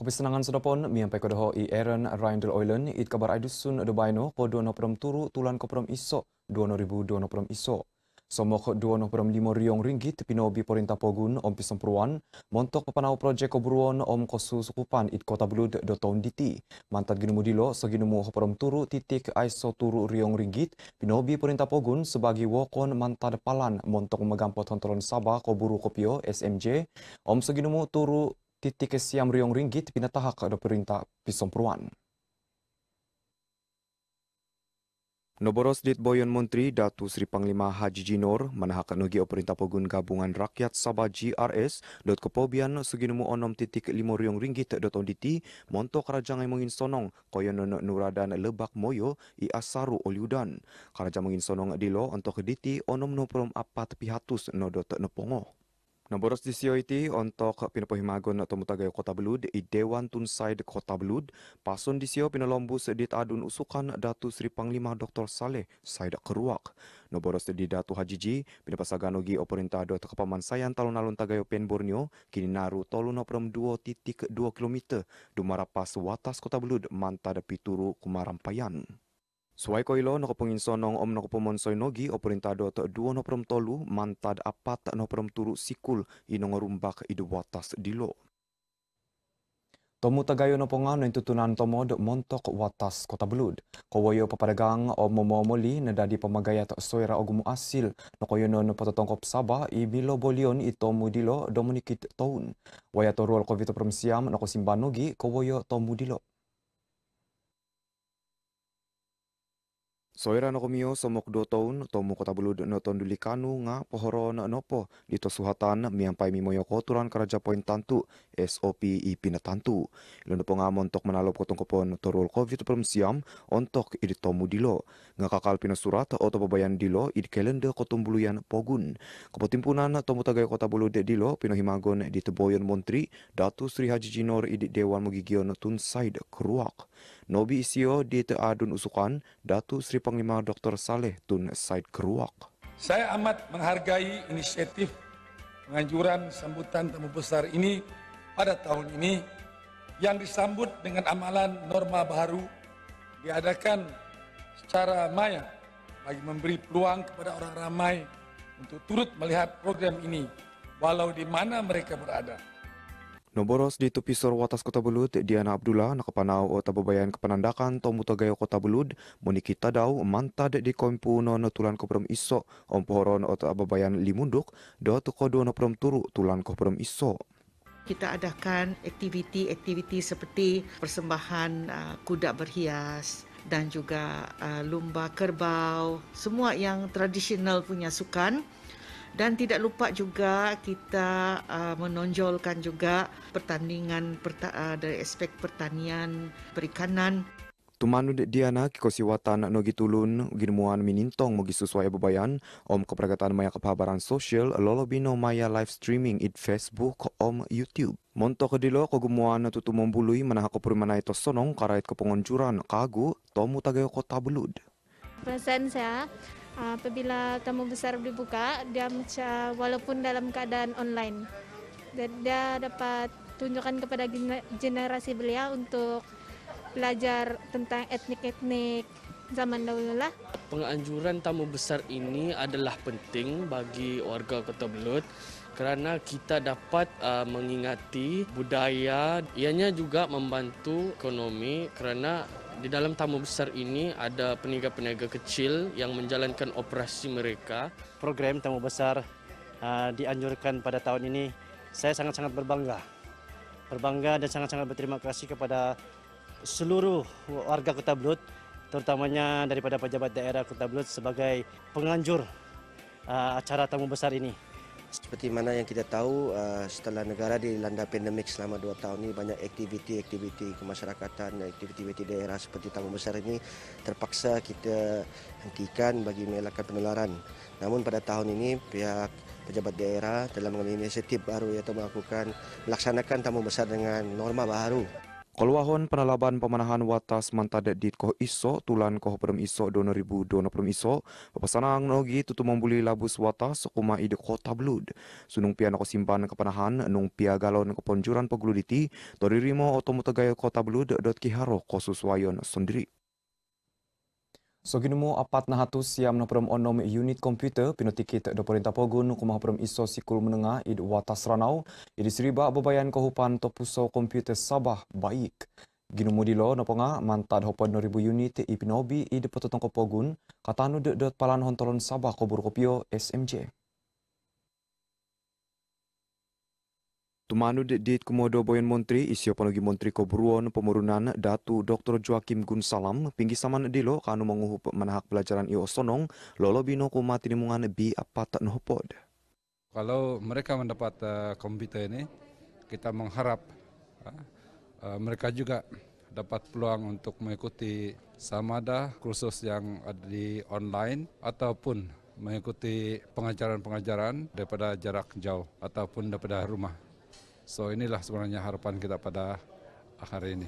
Kepesenangan sedapun, miampai kodoh i Aaron Rindel Oilen, it kabar adusun do baino ko dua no perum turu tulan ko perum iso, dua no ribu dua no perum iso. Somok dua no perum lima riung ringgit, pino bi perintah pogun om pisempuruan, montok pepanau projek keburuan om kosu sukupan it kota blud do tahun diti. Mantat ginumu mudilo so ginumu ho perum turu titik iso turu riung ringgit, pino bi perintah pogun sebagai wokon mantad palan montok memegang potontolon sabah ko buru kopio SMJ, om so ginumu turu titik siam riung ringgit pinatahak do perintah pisom peruan. Noboros dit Boyon Menteri Datu Seri Panglima Haji Jinor menahak nugi o perintah pogun gabungan rakyat Sabah GRS dot kepobian suginumu onom titik lima riung ringgit dot onditi monto kerajangai mungin sonong koyon nuradan lebak moyo i asaru oliudan. Kerajang mungin sonong dilo untuk diti onom noprom apat pihatus no dot nepongoh di DCOIT untuk pinopo himagon atau mutagay kota Belud di Dewan Tunsai de kota Belud pasun disio pinolombus di adun usukan Datu Sri Panglima Dr. Saleh Syed Keruak. Nomor di Datu Haji Ji pinopasaganogi operintah do kepaman sayan talon alun tagayo pen Borneo kini naru tolu nopram 2.2 km dumarapas watas kota Belud manta pituru kumarampayan. Suai ko ilo nak pengin nong om nak pemon soi nogi operinta do to duo no prom tolu mantad apat no prom turu sikul inong rumbak idu watas dilo. Tomu tagayo no ponga no intutunan tomo do montok watas kota belud. Kowoyo papadagang o momomoli na dadi pamagaya to soi ra ogumu asil no koyo no no patatongkop saba i bilo bolion i tomu dilo dominikit taun. Waya to rol covid to prom siam no kowoyo tomu dilo. Soira no kumio somok do taun to mu kota bulud no ton duli kanu nga pohoro na nopo di suhatan miampai mi moyo koturan karaja poin tantu SOP i pina tantu. Ilono po nga montok manalop kotong kopon torol COVID problem siam ontok i di to mu dilo. Nga kakal pina surat o pabayan dilo i kalender kelenda kotong buluyan pogun. Kapotimpunan to mu tagay kota bulud dilo pino himagon di teboyon montri datu Sri Haji Jinor i dewan mugigion tun side kruak. Nobi Isio di Adun Usukan, Datu Sri Panglima Dr. Saleh Tun Said Keruak. Saya amat menghargai inisiatif penganjuran sambutan temu besar ini pada tahun ini yang disambut dengan amalan norma baru diadakan secara maya bagi memberi peluang kepada orang ramai untuk turut melihat program ini walau di mana mereka berada. Noboros di Tupisor Watas Kota Belud, Diana Abdullah nak panau atau bebayan kepenandakan Tomu Tegayo Kota Belud, Moni kita Dau mantad di Kompu Nono Tulan Koprom Iso, Om Pohoron atau bebayan Limunduk, Doa Tuko Dono Prom Turu Tulan Koprom Iso. Kita adakan aktiviti-aktiviti seperti persembahan ah, kuda berhias, dan juga ah, lumba kerbau semua yang tradisional punya sukan dan tidak lupa juga kita uh, menonjolkan juga pertandingan perta- uh, dari aspek pertanian perikanan Tumanu Diana kikosi watan nogi tulun gin muan minintong mogi sesuai bebayan om keperagatan maya kepabaran sosial lolo bino maya live streaming it Facebook om YouTube. Monto ke dilo ko gumuan tutu membului manah ko purimana itu sonong karait ke penguncuran kagu tomu tagayo kota belud. Present saya apabila tamu besar dibuka dia macam walaupun dalam keadaan online dia dapat tunjukkan kepada generasi belia untuk belajar tentang etnik-etnik zaman dahulu lah. Penganjuran tamu besar ini adalah penting bagi warga Kota Belud kerana kita dapat uh, mengingati budaya, ianya juga membantu ekonomi kerana di dalam tamu besar ini ada peniaga-peniaga kecil yang menjalankan operasi mereka. Program tamu besar uh, dianjurkan pada tahun ini, saya sangat-sangat berbangga. Berbangga dan sangat-sangat berterima kasih kepada seluruh warga Kota Blut, terutamanya daripada pejabat daerah Kota Blut sebagai penganjur uh, acara tamu besar ini. Seperti mana yang kita tahu uh, setelah negara dilanda pandemik selama dua tahun ini banyak aktiviti-aktiviti kemasyarakatan, aktiviti-aktiviti daerah seperti tahun besar ini terpaksa kita hentikan bagi mengelakkan penularan. Namun pada tahun ini pihak pejabat daerah telah mengambil inisiatif baru iaitu melakukan melaksanakan tamu besar dengan norma baru. Kolwahon penalaban pemanahan watas mantadet di koh iso tulan koh perum iso ribu perum iso pepesanang nogi tutu membuli labus watas kuma ide kota blud sunung pian ko simpan kepanahan nung pia galon ke pegluditi toririmo otomotegayo kota blud dot kiharo ko suswayon sendiri. So mu apat na hatu siya menopurum onom unit komputer pinotikit do perintah pogun kumahopurum iso sikul menengah id watas ranau id seriba bebayan kohupan topuso komputer sabah baik. Ginumu dilo noponga mantad hopon 2000 unit ipinobi id potong pogun katanu de dot palan hontolon sabah kobur kopio SMJ. Tumanu de dit komodo boyon montri isio panogi montri kobruon pemurunan datu Dr. Joakim Gun Salam pinggi saman dilo kanu menguhup manahak pelajaran io sonong lolo bino kuma tinimungan bi apat nohopod. Kalau mereka mendapat uh, komputer ini, kita mengharap uh, mereka juga dapat peluang untuk mengikuti samada kursus yang ada di online ataupun mengikuti pengajaran-pengajaran daripada jarak jauh ataupun daripada rumah. So inilah sebenarnya harapan kita pada hari ini.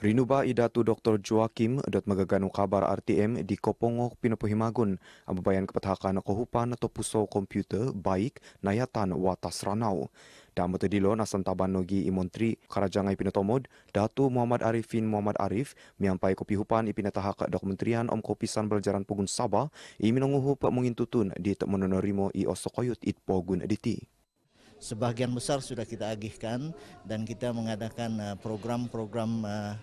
Rinuba idatu Dr. Joakim dot Megaganu kabar RTM di Kopongok Pinopohimagun ang babayan kapatahakan hupan atau pusau komputer baik nayatan watas ranau. Damot dilo na santaban nogi imontri karajangay pinatomod datu Muhammad Arifin Muhammad Arif miampay kopihupan ipinatahak dokumentrian om kopisan belajaran pugun Sabah iminunguhup mungintutun di temononorimo i osokoyut it itpogun editi. sebagian besar sudah kita agihkan dan kita mengadakan eh, program-program eh,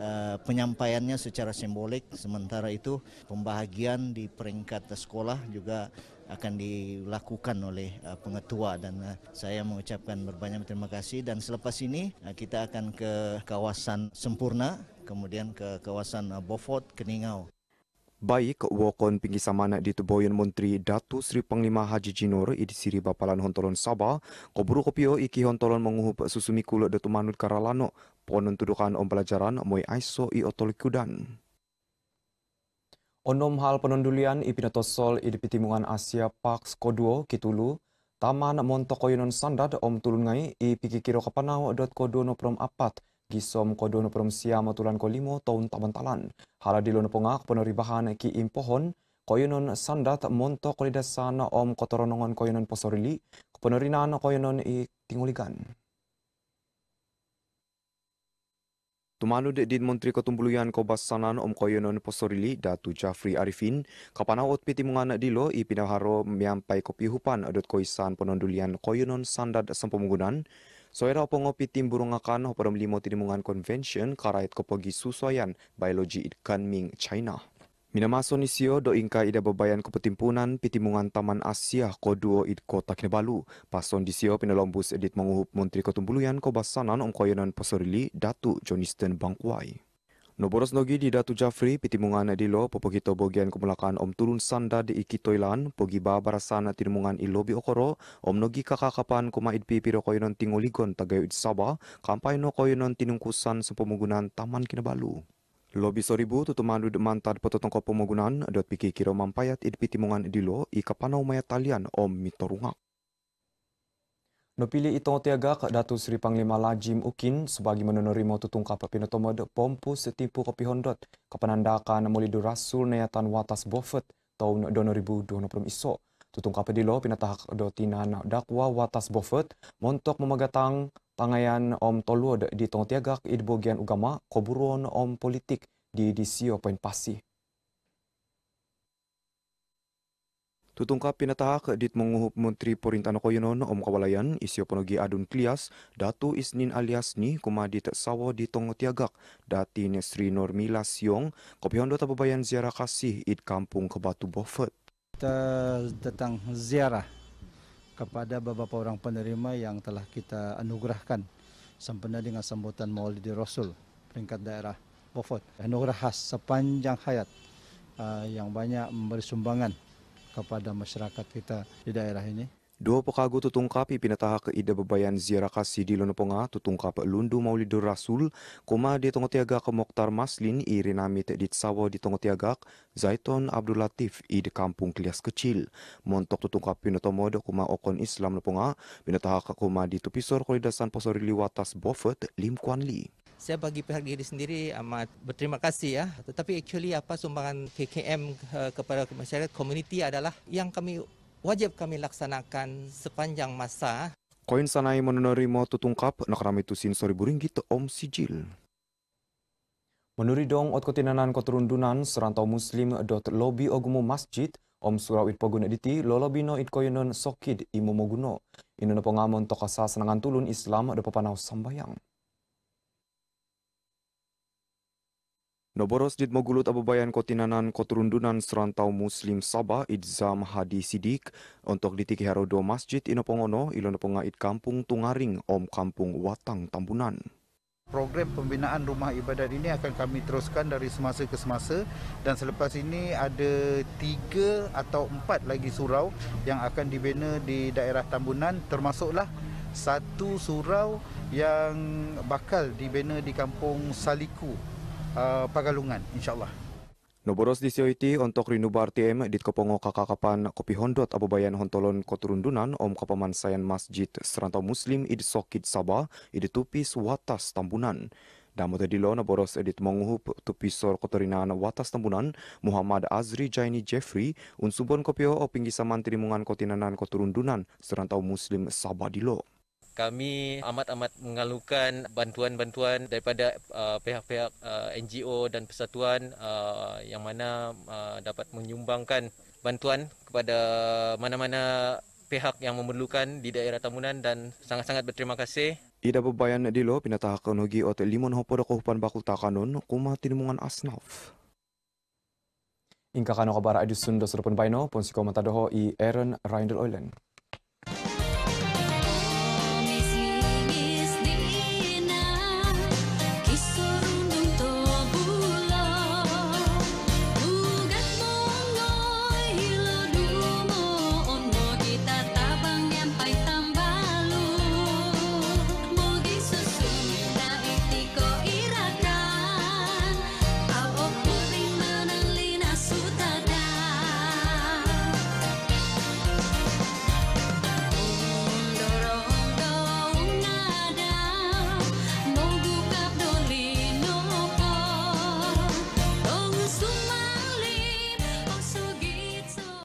eh, penyampaiannya secara simbolik. Sementara itu pembahagian di peringkat sekolah juga akan dilakukan oleh pengetua dan saya mengucapkan berbanyak terima kasih dan selepas ini kita akan ke kawasan Sempurna kemudian ke kawasan Beaufort Keningau. Baik, wakon pinggi samana di tuboyan Menteri Datu Sri Panglima Haji Jinor di Siri Bapalan Hontolon Sabah, kuburu kopio iki Hontolon menguhup susumi kulo datu manut karalano, ponon tudukan om pelajaran moi aiso i otolikudan. Onom hal penundulian i pinatosol i dipitimungan Asia Pax Koduo Kitulu, Taman Montokoyonon Sandad om tulungai i pikikiro kapanau dot kodono prom apat, gisom ko dono promsia matulan ko limo tahun tabantalan. talan di lono pungak penerimbahan ki impohon, koyonon sandat monto kolidasan om kotoronongan koyonon posorili, kepenerinan koyonon i tinguligan. Tumanud di Menteri Ketumbuluyan Kobasanan Om Koyonon Posorili Datu Jafri Arifin, kapanau otpiti mungan dilo i pinaharo miampai hupan adot koisan penondulian Koyonon Sandad Sempomungunan, So era opo ngopi tim burung akan opo dom limo tinimungan convention karait ko pagi susuayan biology it Kunming, China. Minamaso ni siyo do ingka ida babayan kepetimpunan petimpunan pitimungan Taman Asia koduo duo id kota Kinabalu. Pason di siyo pinalombus edit menguhup Menteri Ketumbuluyan ko basanan om koyonan pasorili Datu Joniston Bangkuay. No boros nogi di Datu Jafri, piti mungan di lo, popo kita bogian om turun sanda di iki toilan, pogi ba barasan at i lobby okoro, om nogi kakakapan kumaid pi piro koyo non tingoligon tagayo it saba, kampay no koyo tinungkusan sa Taman Kinabalu. Lobby soribu tutumandu de mantad pototongko pemugunan, dot piki kiro mampayat id piti mungan di lo, i kapanaw maya talian om mitorungak. Nopili itong tiagak Datu Seri Panglima Lajim Ukin sebagai menonorimo tutung kapal pinotomod pompu setipu kopi hondot kepenandakan muli Rasul neyatan watas bofet tahun 2020 iso. Tutung kapal dilo pinatahak dotinan dakwa watas bofet montok memegatang pangayan om toluod di tong tiagak idbogian ugama koburon om politik di disio poin pasih. tutungka pinatahak dit menguhup Menteri Perintah Koyunon Om Kawalayan isyo penogi adun klias datu isnin alias ni kuma dit sawo di tongotiagak dati ni Sri Normila Siong kopihondo tababayan ziarah kasih id kampung ke Batu Bofet. Kita datang ziarah kepada beberapa orang penerima yang telah kita anugerahkan sempena dengan sambutan Maulid Rasul peringkat daerah Beaufort. Anugerah khas sepanjang hayat uh, yang banyak memberi sumbangan kepada masyarakat kita di daerah ini. Dua pekagu tutungkap pinataha ke ida bebayan ziarah kasih di Lunapunga tutungkap Lundu Maulidur Rasul koma di Tongotiaga ke Mokhtar Maslin irinami tak ditsawa di Tongotiaga Zaiton Abdul Latif i di kampung Kelias Kecil. Montok tutungkap pinatomo di koma Okon Islam Lunapunga pinataha ke koma di Tupisor Kolidasan Posori Liwatas Bofet Lim Kuan Lee saya bagi pihak diri sendiri amat berterima kasih ya. Tetapi actually apa sumbangan KKM eh, kepada masyarakat community adalah yang kami wajib kami laksanakan sepanjang masa. Ah. Koin sanai menunori mo tutungkap nak ramai tu sin sorry buring gitu om sijil. Menurut dong ot kotinanan koturundunan serantau muslim dot lobby ogumu masjid om surawit pogun editi lolobino it koyunun sokid imu moguno. Inunapongamon tokasa senangan tulun islam ada dopapanaw sambayang. Noboros did mogulut abu bayan kotinanan koturundunan serantau Muslim Sabah Idzam Hadi Sidik untuk ditiki harodo masjid inopongono ilonoponga it kampung Tungaring om kampung Watang Tambunan. Program pembinaan rumah ibadat ini akan kami teruskan dari semasa ke semasa dan selepas ini ada tiga atau empat lagi surau yang akan dibina di daerah Tambunan termasuklah satu surau yang bakal dibina di kampung Saliku Uh, Pagalungan insyaallah. Noboros di disioiti untuk Rinu M di Kopongo Kakakapan Kopi Hondot Abubayan Hontolon Koturundunan Om Kapaman Sayan Masjid Serantau Muslim Id Sokid Sabah Id Tupis Watas Tambunan. Dan mata dilo Noboros edit menguhup Tupisor Koturinan Watas Tambunan Muhammad Azri Jaini Jeffrey unsubon kopio opinggi samantri mungan kotinanan Koturundunan Serantau Muslim Sabah dilo kami amat-amat mengalukan bantuan-bantuan daripada uh, pihak-pihak uh, NGO dan persatuan uh, yang mana uh, dapat menyumbangkan bantuan kepada mana-mana pihak yang memerlukan di daerah Tamunan dan sangat-sangat berterima kasih. Ida bebayan di lo pinatah kenogi otel limon hopo da kuhupan bakul takanun kuma tinimungan asnaf. Ingka kano kabar adi sunda surupan bayno, ponsi komentar doho i Aaron Reindel Oilen.